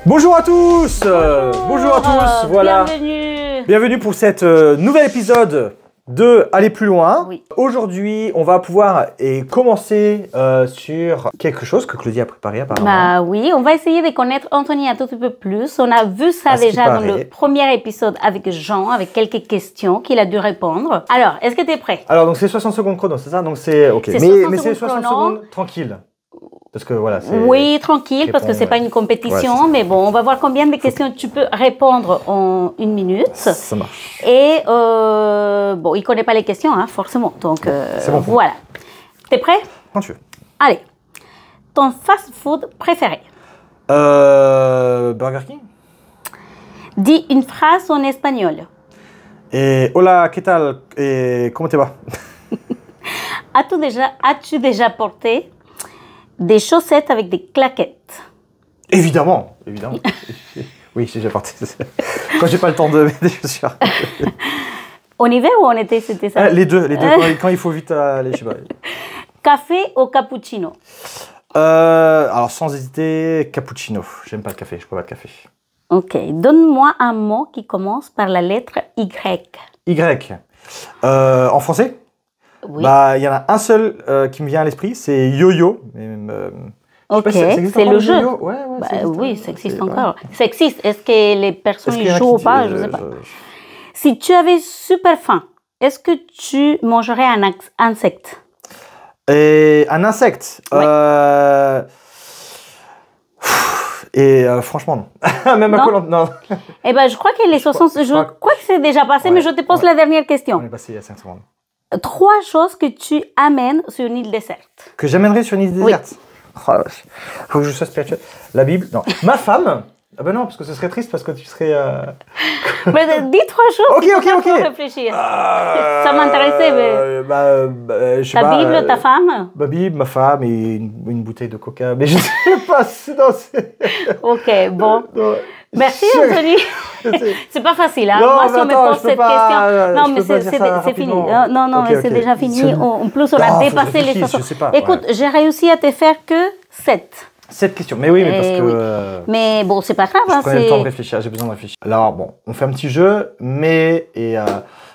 Euh, bonjour à tous Bonjour, à tous Voilà. Bienvenue Bienvenue pour cet euh, nouvel épisode de Aller plus loin. Aujourd'hui, on va pouvoir et commencer euh, sur quelque chose que Claudie a préparé apparemment. Bah oui, on va essayer de connaître Anthony un tout petit peu plus. On a vu ça déjà dans le premier épisode avec Jean, avec quelques questions qu'il a dû répondre. Alors, est-ce que tu es prêt Alors, donc c'est 60 secondes chrono, c'est ça Donc c'est OK. Mais, c'est 60 secondes tranquille oui, tranquille, parce que c'est pas une compétition, mais bon, on va voir combien de questions tu peux répondre en une minute. Ça marche. Et euh, bon, il connaît pas les questions, hein, forcément. Donc bon euh, voilà. T'es prêt Quand tu Allez. Ton fast-food préféré euh, Burger King. Dis une phrase en espagnol. Et hola, ¿qué tal? Et comment te va As-tu déjà, as déjà porté des chaussettes avec des claquettes. Évidemment, évidemment. oui, j'ai déjà ça. Quand j'ai pas le temps de mettre des chaussures. y hiver ou on était, c'était ça ah, Les deux, les deux. quand, il faut vite aller, je Café ou cappuccino euh, Alors, sans hésiter, cappuccino. J'aime pas le café, je bois pas de café. Ok. Donne-moi un mot qui commence par la lettre Y. Y. Euh, en français bah, il y en a un seul euh, qui me vient à l'esprit, c'est Yo-Yo. Euh, ok, c'est le jeu. ouais, ouais, bah, oui, hein. ça existe encore. Ça existe. Est-ce que les personnes y, jouent ou pas euh, Je ne sais pas. Si tu avais super faim, est-ce que tu mangerais un insecte Et Un insecte Et franchement, non. Même à Eh ben, je crois que les 60... Je, crois que c'est déjà passé, mais je te pose la dernière question. On est passé il y a 5 secondes trois choses que tu amènes sur une île déserte. Que j'amènerai sur une île déserte oui. Oh, Faut que je sois spirituel. La Bible Non. Ma femme Ah ben non, parce que ce serait triste parce que tu serais. Euh, mais dis trois choses. Ok, ok, ok. Pour réfléchir. Ah, Ça m'intéressait, mais. Euh, bah, ta euh, bah, Bible, ta femme Ma Bible, ma femme et une, bouteille de coca. Mais je ne sais pas. Non, ok, bon. Merci, Anthony. c'est pas facile. Hein? Non, Moi, si on me pose cette pas, question. Euh, non, mais c'est fini. Hein. Non, non, mais c'est déjà fini. En plus, on a ah, dépassé les Écoute, j'ai réussi à te faire que 7. 7 questions, mais oui, mais parce eh que. Euh, mais bon, c'est pas grave. Je hein, temps de réfléchir, j'ai besoin de réfléchir. Alors bon, on fait un petit jeu, mais et euh,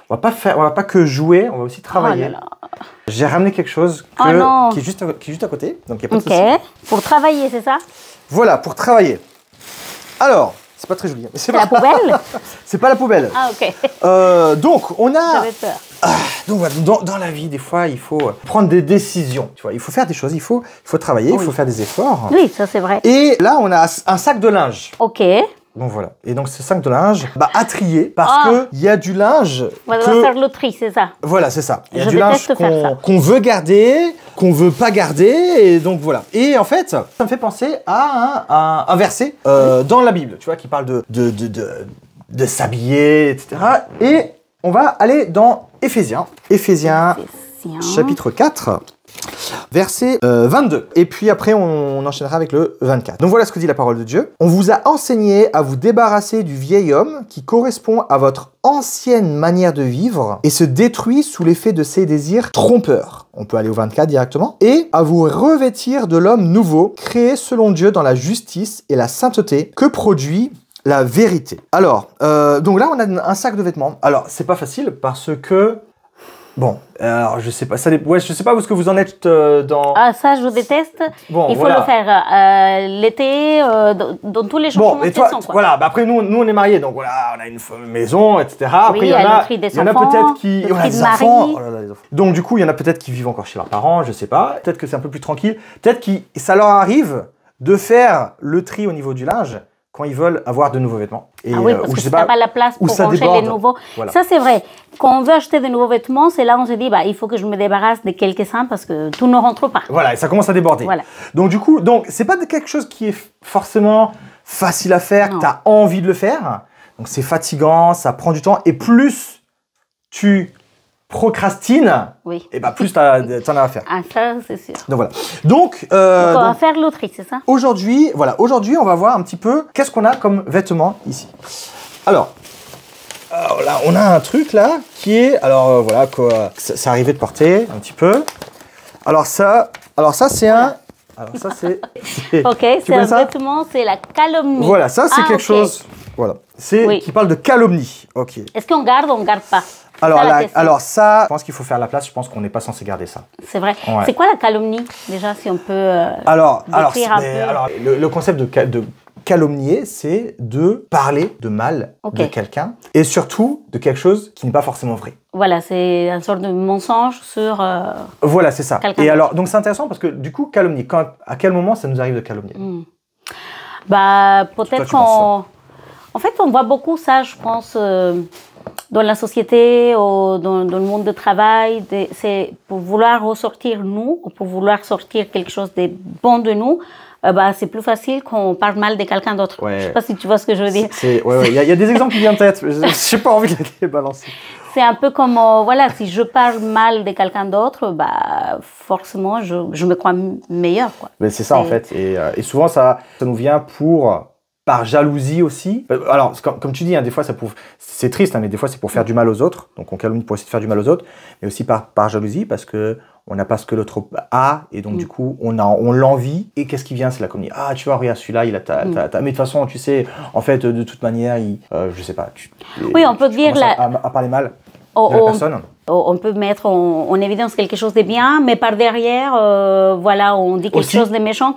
on va pas faire, on va pas que jouer, on va aussi travailler. Oh j'ai ramené quelque chose oh qui, est juste à, qui est juste à côté, donc il n'y a pas de soucis, Pour travailler, c'est ça Voilà, pour travailler. Alors, c'est pas très joli. Hein. c'est la poubelle C'est pas la poubelle. Ah, ok. Euh, donc, on a. Ah, donc dans, dans, la vie, des fois, il faut euh, prendre des décisions. Tu vois, il faut faire des choses, il faut, il faut travailler, il faut faire des efforts. Oui, ça c'est vrai. Et là, on a un sac de linge. Ok. Donc voilà. Et donc ces cinq de linge, bah, à trier parce ah. que qu'il y a du linge. On va faire le tri, c'est ça. Voilà, c'est ça. Il y a du linge qu'on veut garder, qu'on veut pas garder, et donc voilà. Et en fait, ça me fait penser à un, verset euh, dans la Bible, tu vois, qui parle de, de, s'habiller, etc. Et on va aller dans Éphésiens. Éphésiens, chapitre 4. Verset 22. Euh, et puis après, on, enchaînera avec le 24. Donc voilà ce que dit la parole de Dieu. On vous a enseigné à vous débarrasser du vieil homme qui correspond à votre ancienne manière de vivre et se détruit sous l'effet de ses désirs trompeurs. On peut aller au 24 directement. Et à vous revêtir de l'homme nouveau, créé selon Dieu dans la justice et la sainteté que produit la vérité. Alors, euh, donc là, on a un sac de vêtements. Alors, c'est pas facile parce que Bon, alors je sais pas, ça, ouais, je sais pas où ce que vous en êtes euh, dans. Ah ça, je vous déteste. il faut le faire euh, l'été, euh, dans, tous les jours. Bon, et toi, voilà. Bah, après nous, nous on est mariés, donc voilà, on a une maison, etc. Après oui, il y, en a, y en être qui, on a oh des enfants. Donc du coup, il y en a peut-être qui vivent encore chez leurs parents, je sais pas. Peut-être que c'est un peu plus tranquille. Peut-être que ça leur arrive de faire le tri au niveau du linge quand ils veulent avoir de nouveaux vêtements. Et, ah oui, euh, que je sais pas, la place pour ça déborde. nouveaux. Ça, c'est vrai. Quand on veut acheter de nouveaux vêtements, c'est là où on se dit, bah, il faut que je me débarrasse de quelques-uns parce que tout ne rentre pas. Voilà, et ça commence à déborder. Voilà. Donc, du coup, donc c'est pas quelque chose qui est forcément facile à faire, que tu as envie de le faire. Donc, c'est fatigant, ça prend du temps. Et plus tu procrastine, oui. et eh bah ben, plus tu as, à faire. Ah ça c'est sûr. Donc voilà. Donc, euh, on va faire l'autrice, c'est ça Aujourd'hui, voilà, aujourd'hui on va voir un petit peu qu'est-ce qu'on a comme vêtements ici. Alors, là, on a un truc là qui est alors euh, voilà quoi, ça arrivait de porter un petit peu. Alors ça, alors ça c'est un alors ça c'est OK, c'est un vêtement, c'est la calomnie. Voilà, ça c'est ah, quelque chose voilà, c'est qui parle de calomnie. OK. Est-ce qu'on garde ou on garde pas alors, alors ça, je pense qu'il faut faire la place. Je pense qu'on n'est pas censé garder ça. C'est vrai. C'est quoi la calomnie déjà, si on peut euh, alors, un peu. Alors, le, concept de, calomnier, c'est de parler de mal de quelqu'un et surtout de quelque chose qui n'est pas forcément vrai. Voilà, c'est un sorte de mensonge sur. Euh, voilà, c'est ça. Et alors, donc c'est intéressant parce que du coup, calomnie, quand, à quel moment ça nous arrive de calomnier hmm. Bah, peut-être qu'on. En fait, on voit beaucoup ça, je pense. Euh, dans la société dans, le monde de travail, c'est pour vouloir ressortir nous, pour vouloir sortir quelque chose de bon de nous, euh, bah, c'est plus facile qu'on parle mal de quelqu'un d'autre. Je ne sais pas si tu vois ce que je veux dire. Il y, a des exemples qui viennent peut-être, tête, je n'ai pas envie de les balancer. C'est un peu comme, euh, voilà, si je parle mal de quelqu'un d'autre, bah, forcément, je, me crois meilleur. Mais c'est ça, en fait. Euh, et, souvent, ça, ça nous vient pour par jalousie aussi. Alors, comme tu dis, hein, des fois, ça c'est triste, hein, mais des fois, c'est pour faire du mal aux autres. Donc, on calomnie pour essayer de faire du mal aux autres, mais aussi par, par jalousie, parce que on n'a pas ce que l'autre a, et donc, mm. du coup, on, a, on l'envie. Et qu'est-ce qui vient C'est la comédie. Ah, tu vois, regarde, celui-là, il a mm. ta, Mais de toute façon, tu sais, en fait, de toute manière, il, ne euh, je sais pas. oui, on peut dire... À, parler mal oh, oh, personne oh, on peut mettre en, évidence quelque chose de bien, mais par derrière, euh, voilà, on dit quelque chose de méchant.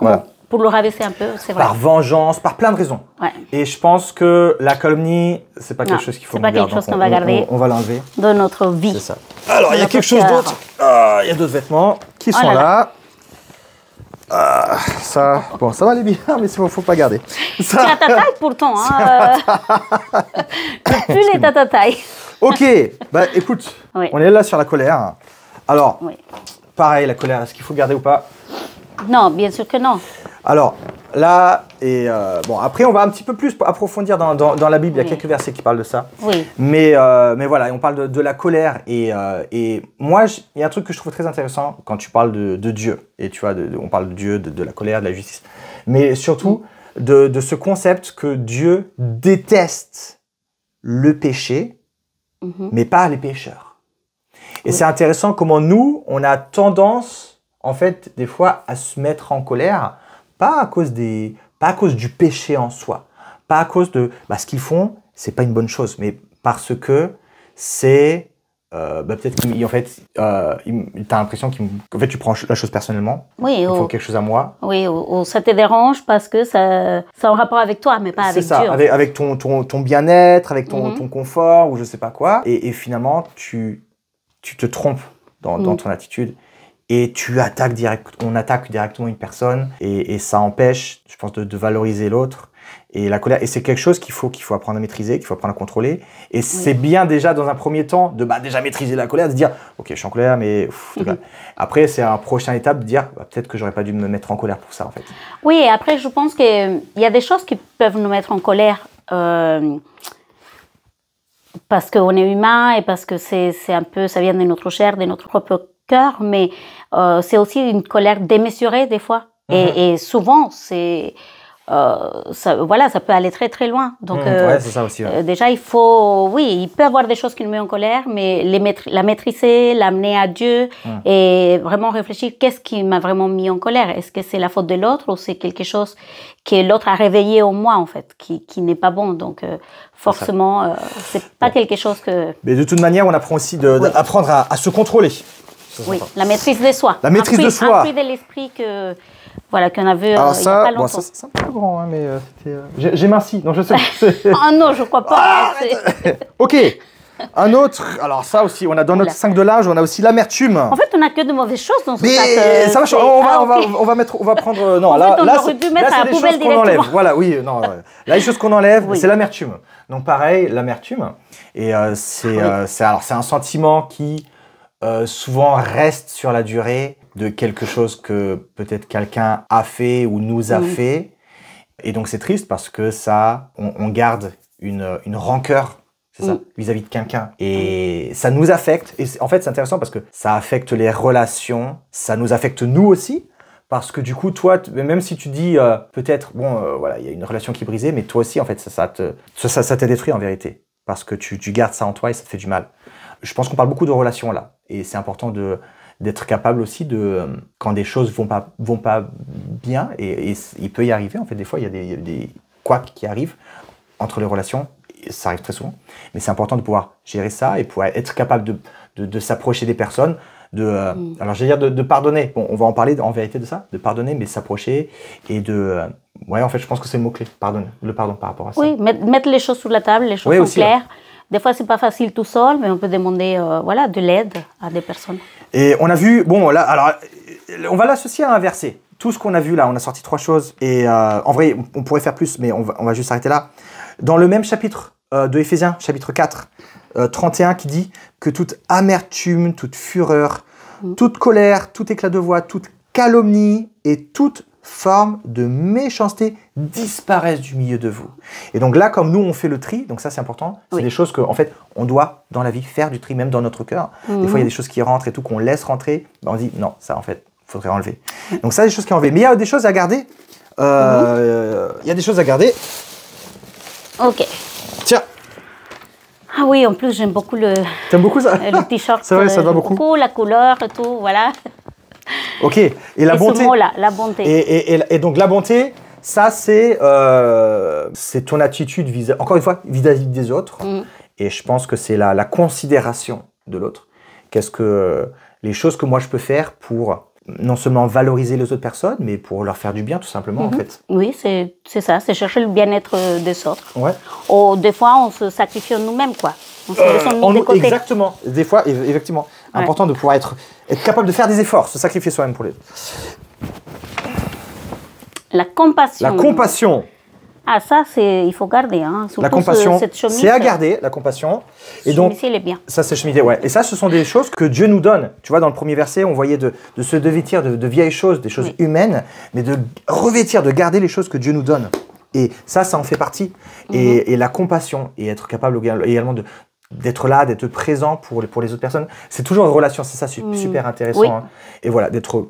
Pour le rabaisser un peu, c'est vrai. Par vengeance, par plein de raisons. Ouais. Et je pense que la calomnie, c'est pas quelque chose qu'il faut C'est pas quelque hein. chose qu'on va garder. On, va l'enlever. De notre vie. C'est ça. Alors, il y a quelque chose d'autre. Ah, il y a d'autres vêtements qui oh sont là. Ah, ça, bon, ça va aller bien, mais il ne faut pas garder. Ça, c'est à ta taille pourtant. Hein, le pull est à ta taille. ok, bah, écoute, on est là sur la colère. Alors, pareil, la colère, est-ce qu'il faut garder ou pas Non, bien sûr que non. Alors là, et euh, bon, après, on va un petit peu plus approfondir dans, la Bible. Il y a quelques versets qui parlent de ça. Oui. Mais, euh, voilà, on parle de, la colère. Et, euh, moi, il y a un truc que je trouve très intéressant quand tu parles de, Dieu. Et tu vois, on parle de Dieu, de, la colère, de la justice. Mais surtout, de, ce concept que Dieu déteste le péché, mhm. mais pas les pécheurs. Et c'est intéressant comment nous, on a tendance, en fait, des fois, à se mettre en colère pas à cause des, pas à cause du péché en soi, pas à cause de bah, ce qu'ils font, c'est pas une bonne chose, mais parce que c'est euh, bah, peut-être en fait, euh, tu as l'impression qu'en fait, tu prends la chose personnellement. Oui, il faut quelque chose à moi. Oui, ça te dérange parce que ça, a un rapport avec toi, mais pas avec ça, Avec, avec ton, ton, bien-être, avec ton, mhm. ton, confort ou je sais pas quoi. Et, finalement, tu, tu te trompes dans, dans mhm. ton attitude et tu attaques direct, on attaque directement une personne et, ça empêche, je pense, de, valoriser l'autre. Et la colère, et c'est quelque chose qu'il faut, qu'il faut apprendre à maîtriser, qu'il faut apprendre à contrôler. Et c'est bien déjà dans un premier temps de bah, déjà maîtriser la colère, de se dire ok je suis en colère, mais mhm. après c'est un prochain étape de dire bah, peut-être que j'aurais pas dû me mettre en colère pour ça en fait. Oui, et après je pense qu'il euh, y a des choses qui peuvent nous mettre en colère. Euh parce qu'on est humain et parce que c'est un peu, ça vient de notre chair, de notre propre mais euh, c'est aussi une colère démesurée des fois. Mm-hmm. Et, souvent, c'est euh, ça, voilà, ça peut aller très très loin. Donc, mm, euh, déjà, il faut, oui, il peut y avoir des choses qui nous mettent en colère, mais la maîtriser, l'amener à Dieu mm. et vraiment réfléchir qu'est-ce qui m'a vraiment mis en colère. Est-ce que c'est la faute de l'autre ou c'est quelque chose que l'autre a réveillé en moi, en fait, qui, qui n'est pas bon. Donc, forcément, c'est pas quelque chose que. Mais de toute manière, on apprend aussi d'apprendre à, à se contrôler. Oui, la maîtrise de soi. La maîtrise de soi. Un de l'esprit que voilà qu'on euh, a vu il a pas longtemps. ça, c'est un peu grand, hein, mais euh, c'était... Euh, j'ai minci, non je sais. ah non, je crois pas. Ah, ok. Un autre, alors ça aussi, on a dans notre 5 de l'âge, on a aussi l'amertume. En fait, on n'a que de mauvaises choses dans ce Mais ça va, on va, on va, mettre, on va prendre. Non, en là, fait, on là, aurait dû mettre à la poubelle qu'on enlève. Voilà, oui, non. là, les choses qu'on enlève, c'est l'amertume. Donc, pareil, l'amertume. Et c'est, c'est un sentiment qui euh, souvent reste sur la durée de quelque chose que peut-être quelqu'un a fait ou nous a fait. Et donc c'est triste parce que ça, on, garde une, une rancœur mm. vis-à-vis de quelqu'un. Et mm. ça nous affecte. Et en fait, c'est intéressant parce que ça affecte les relations, ça nous affecte nous aussi. Parce que du coup, toi, même si tu dis euh, peut-être, bon, euh, voilà, il y a une relation qui est brisée, mais toi aussi, en fait, ça, ça te, détruit en vérité. Parce que tu, tu gardes ça en toi et ça te fait du mal. Je pense qu'on parle beaucoup de relations là. Et c'est important de, d'être capable aussi de quand des choses vont pas vont pas bien et, il peut y arriver en fait des fois il y a des, des couacs qui arrivent entre les relations ça arrive très souvent mais c'est important de pouvoir gérer ça et pouvoir être capable de, de, s'approcher des personnes de mm. alors j'allais dire de, pardonner bon on va en parler en vérité de ça de pardonner mais s'approcher et de ouais en fait je pense que c'est le mot clé pardonner le pardon par rapport à ça oui mettre, les choses sous la table les choses sont hein. claires des fois, n'est pas facile tout seul, mais on peut demander euh, voilà, de l'aide à des personnes. Et on a vu, bon, là, alors, on va l'associer à un verset. Tout ce qu'on a vu là, on a sorti trois choses. Et euh, en vrai, on pourrait faire plus, mais on va, on va juste s'arrêter là. Dans le même chapitre euh, de Éphésiens, chapitre 4, 31, qui dit que toute amertume, toute fureur, mm. toute colère, tout éclat de voix, toute calomnie et toute formes de méchanceté disparaissent du milieu de vous. Et donc là, comme nous, on fait le tri, donc ça c'est important, c'est des choses qu'en en fait, on doit dans la vie faire du tri, même dans notre cœur. Des mhm. fois, il y a des choses qui rentrent et tout, qu'on laisse rentrer, ben, on dit non, ça en fait, faudrait enlever. Donc ça, des choses qui enlever. Mais il y a des choses à garder. Euh, mhm. Il y a des choses à garder. Ok. Tiens. Ah oui, en plus, j'aime beaucoup le... T'aimes beaucoup ça Le t-shirt. C'est vrai, ça va beaucoup. beaucoup. La couleur et tout, voilà. Ok. Et la bonté. mot-là, la bonté. Et, donc la bonté, ça c'est euh, c'est ton attitude vis encore une fois vis-à-vis des autres. Mm. Et je pense que c'est la, considération de l'autre. Qu'est-ce que les choses que moi je peux faire pour non seulement valoriser les autres personnes, mais pour leur faire du bien, tout simplement, en mm-hmm. fait. Oui, c'est ça, c'est chercher le bien-être euh, des autres. Ouais. Ou des fois, on se sacrifie nous-mêmes, quoi. On se euh, Exactement, des fois, effectivement. Important de pouvoir être, être capable de faire des efforts, se sacrifier soi-même pour les autres. La compassion. La compassion. Ah, ça, c'est, il faut garder. Hein. La compassion, c'est à euh, garder, la compassion. Et donc, Ça, c'est chemisé, ouais. Et ça, ce sont des choses que Dieu nous donne. Tu vois, dans le premier verset, on voyait de, se dévêtir de, vieilles choses, des choses humaines, mais de revêtir, de garder les choses que Dieu nous donne. Et ça, ça en fait partie. et mhm. la compassion, et être capable également de, d'être là, d'être présent pour, pour les autres personnes. C'est toujours une relation, c'est ça mm. super intéressant. Hein. Et voilà, d'être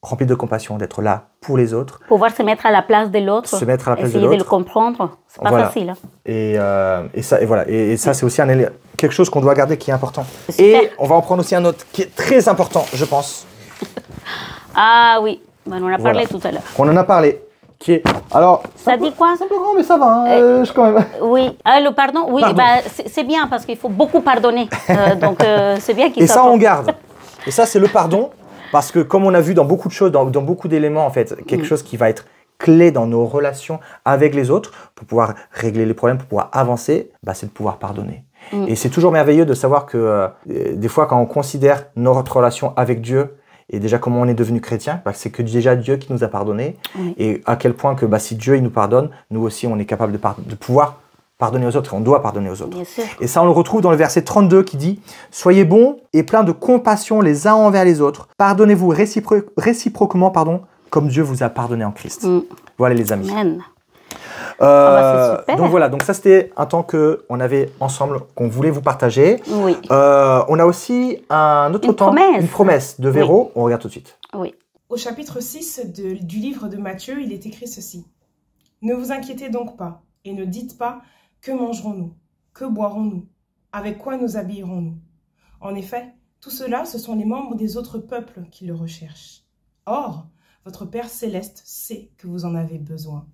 rempli de compassion, d'être là pour les autres. Pouvoir se mettre à la place de l'autre. Se mettre à la place essayer de, le comprendre, c'est pas facile. Hein. Et, euh, et, ça, et voilà. Et, ça, c'est aussi un, quelque chose qu'on doit garder qui est important. Et on va en prendre aussi un autre qui est très important, je pense. ah oui, ben, on en a parlé tout à l'heure. On en a parlé qui Alors. Ça dit quoi C'est un grand, mais ça va. Hein, euh, euh, quand même. Oui. Ah, le pardon Oui, Bah, c'est bien parce qu'il faut beaucoup pardonner. Euh, donc, c'est bien qu'il Et ça, on garde. Et ça, c'est le pardon. Parce que, comme on a vu dans beaucoup de choses, dans, dans beaucoup d'éléments, en fait, quelque mm. chose qui va être clé dans nos relations avec les autres, pour pouvoir régler les problèmes, pour pouvoir avancer, bah, c'est de pouvoir pardonner. Mm. Et c'est toujours merveilleux de savoir que des fois, quand on considère notre relation avec Dieu et déjà comment on est devenu chrétien, bah, c'est que déjà Dieu qui nous a pardonné et à quel point que bah, si Dieu il nous pardonne, nous aussi on est capable de, de pouvoir pardonner aux autres, et on doit pardonner aux autres. Et ça, on le retrouve dans le verset 32 qui dit « Soyez bons et pleins de compassion les uns envers les autres. Pardonnez-vous réciproquement pardon, comme Dieu vous a pardonné en Christ. Mm. Voilà les amis. Euh, ah bah, donc voilà, donc ça c'était un temps qu'on avait ensemble, qu'on voulait vous partager. Euh, on a aussi un autre une temps, promesse. une promesse de Véro, on regarde tout de suite. Oui. Au chapitre 6 du livre de Matthieu, il est écrit ceci. Ne vous inquiétez donc pas et ne dites pas que mangerons-nous, que boirons-nous, avec quoi nous habillerons-nous. En effet, tout cela, ce sont les membres des autres peuples qui le recherchent. Or, votre Père céleste sait que vous en avez besoin.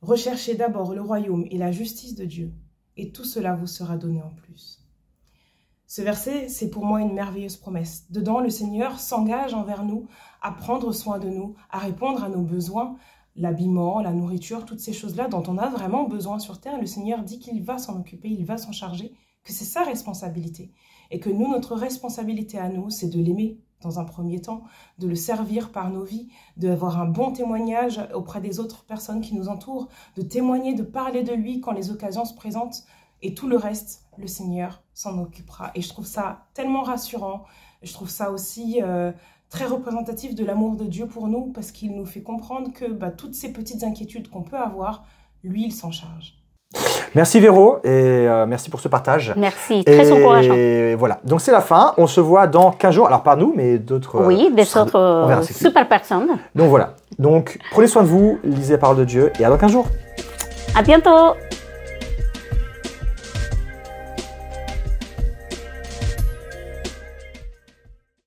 Recherchez d'abord le royaume et la justice de Dieu, et tout cela vous sera donné en plus. Ce verset, c'est pour moi une merveilleuse promesse. Dedans, le Seigneur s'engage envers nous à prendre soin de nous, à répondre à nos besoins, l'habillement, la nourriture, toutes ces choses-là dont on a vraiment besoin sur Terre. Le Seigneur dit qu'il va s'en occuper, il va s'en charger, que c'est sa responsabilité, et que nous, notre responsabilité à nous, c'est de l'aimer dans un premier temps, de le servir par nos vies, d'avoir un bon témoignage auprès des autres personnes qui nous entourent, de témoigner, de parler de lui quand les occasions se présentent. Et tout le reste, le Seigneur s'en occupera. Et je trouve ça tellement rassurant. Je trouve ça aussi euh, très représentatif de l'amour de Dieu pour nous, parce qu'il nous fait comprendre que bah, toutes ces petites inquiétudes qu'on peut avoir, lui, il s'en charge. Merci Véro et euh, merci pour ce partage. Merci, très encourageant. Et voilà, donc c'est la fin. On se voit dans 15 jours, alors pas nous, mais d'autres. Euh, oui, des autres euh, super personnes. Donc voilà. Donc prenez soin de vous, lisez la parole de Dieu et à dans 15 jours. À bientôt.